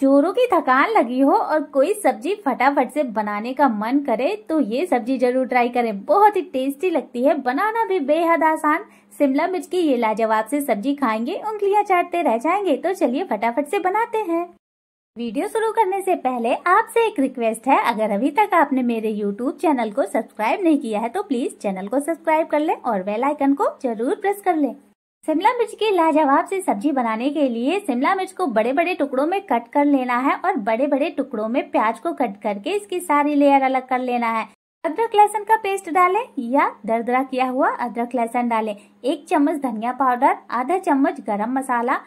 जोरों की थकान लगी हो और कोई सब्जी फटाफट से बनाने का मन करे तो ये सब्जी जरूर ट्राई करें बहुत ही टेस्टी लगती है बनाना भी बेहद आसान शिमला मिर्च की ये लाजवाब से सब्जी खाएंगे उंगलियां चाटते रह जाएंगे तो चलिए फटाफट से बनाते हैं वीडियो शुरू करने से पहले आपसे एक रिक्वेस्ट है अगर अभी तक आपने मेरे YouTube चैनल को सब्सक्राइब नहीं किया है तो प्लीज चैनल को सब्सक्राइब कर लें और बेल आइकन को जरूर प्रेस कर लें शिमला मिर्च की लाजवाब से सब्जी बनाने के लिए शिमला मिर्च को बड़े बड़े टुकड़ों में कट कर लेना है और बड़े बड़े टुकड़ों में प्याज को कट करके इसकी सारी लेयर अलग कर लेना है अदरक लहसन का पेस्ट डालें या दरदरा किया हुआ अदरक लहसन डालें एक चम्मच धनिया पाउडर आधा चम्मच गरम मसाला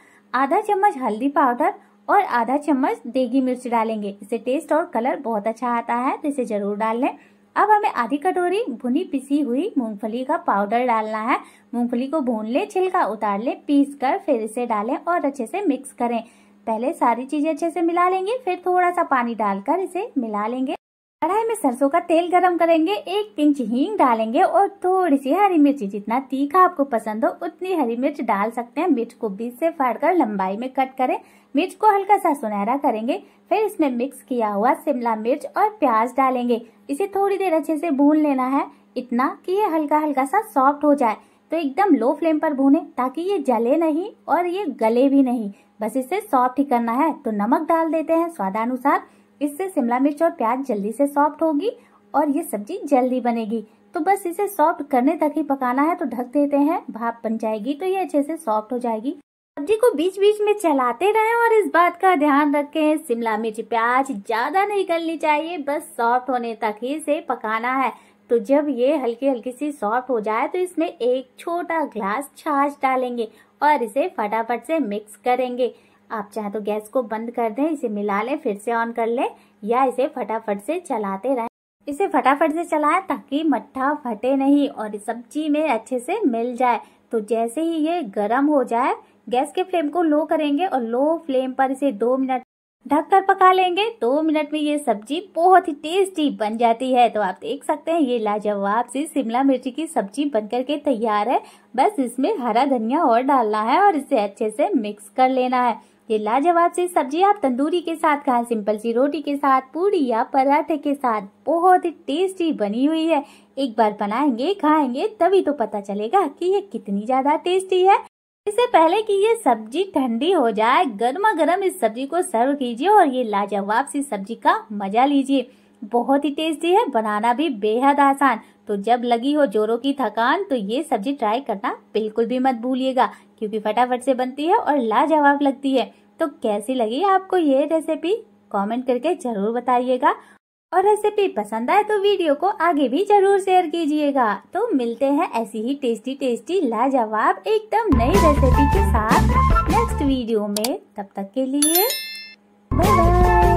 आधा चम्मच हल्दी पाउडर और आधा चम्मच देगी मिर्च डालेंगे इससे टेस्ट और कलर बहुत अच्छा आता है तो इसे जरूर डाल लें अब हमें आधी कटोरी भुनी पिसी हुई मूंगफली का पाउडर डालना है मूंगफली को भून ले छिलका उतार ले पीस कर फिर इसे डालें और अच्छे से मिक्स करें पहले सारी चीज़ें अच्छे से मिला लेंगे फिर थोड़ा सा पानी डालकर इसे मिला लेंगे कढ़ाई में सरसों का तेल गरम करेंगे एक पिंच हींग डालेंगे और थोड़ी सी हरी मिर्च जितना तीखा आपको पसंद हो उतनी हरी मिर्च डाल सकते हैं मिर्च को बीच से फाड़कर लंबाई में कट करें मिर्च को हल्का सा सुनहरा करेंगे फिर इसमें मिक्स किया हुआ शिमला मिर्च और प्याज डालेंगे इसे थोड़ी देर अच्छे से भून लेना है इतना कि ये हल्का हल्का सा सॉफ्ट हो जाए तो एकदम लो फ्लेम पर भूने ताकि ये जले नहीं और ये गले भी नहीं बस इसे सॉफ्ट ही करना है तो नमक डाल देते हैं स्वादानुसार इससे शिमला मिर्च और प्याज जल्दी से सॉफ्ट होगी और ये सब्जी जल्दी बनेगी तो बस इसे सॉफ्ट करने तक ही पकाना है तो ढक देते हैं भाप बन जाएगी तो ये अच्छे से सॉफ्ट हो जाएगी सब्जी को बीच बीच में चलाते रहें और इस बात का ध्यान रखें शिमला मिर्च प्याज ज्यादा नहीं गलनी चाहिए बस सॉफ्ट होने तक ही इसे पकाना है तो जब ये हल्की हल्की सी सॉफ्ट हो जाए तो इसमें एक छोटा ग्लास छाछ डालेंगे और इसे फटाफट से मिक्स करेंगे आप चाहे तो गैस को बंद कर दें इसे मिला लें फिर से ऑन कर लें या इसे फटाफट से चलाते रहें इसे फटाफट से चलाएं ताकि मट्ठा फटे नहीं और सब्जी में अच्छे से मिल जाए तो जैसे ही ये गर्म हो जाए गैस के फ्लेम को लो करेंगे और लो फ्लेम पर इसे दो मिनट ढककर पका लेंगे दो मिनट में ये सब्जी बहुत ही टेस्टी बन जाती है तो आप देख सकते हैं ये लाजवाब सी शिमला मिर्ची की सब्जी बनकर के तैयार है बस इसमें हरा धनिया और डालना है और इसे अच्छे से मिक्स कर लेना है ये लाजवाब सी सब्जी आप तंदूरी के साथ खाएं सिंपल सी रोटी के साथ पूरी या पराठे के साथ बहुत ही टेस्टी बनी हुई है एक बार बनाएंगे खाएंगे तभी तो पता चलेगा की ये कितनी ज्यादा टेस्टी है इससे पहले कि ये सब्जी ठंडी हो जाए गर्मा गर्म इस सब्जी को सर्व कीजिए और ये लाजवाब सी सब्जी का मजा लीजिए बहुत ही टेस्टी है बनाना भी बेहद आसान तो जब लगी हो जोरों की थकान तो ये सब्जी ट्राई करना बिल्कुल भी मत भूलिएगा क्योंकि फटाफट से बनती है और लाजवाब लगती है तो कैसी लगी आपको ये रेसिपी कमेंट करके जरूर बताइएगा और रेसिपी पसंद आए तो वीडियो को आगे भी जरूर शेयर कीजिएगा तो मिलते हैं ऐसी ही टेस्टी टेस्टी लाजवाब एकदम नई रेसिपी के साथ नेक्स्ट वीडियो में तब तक के लिए बाय बाय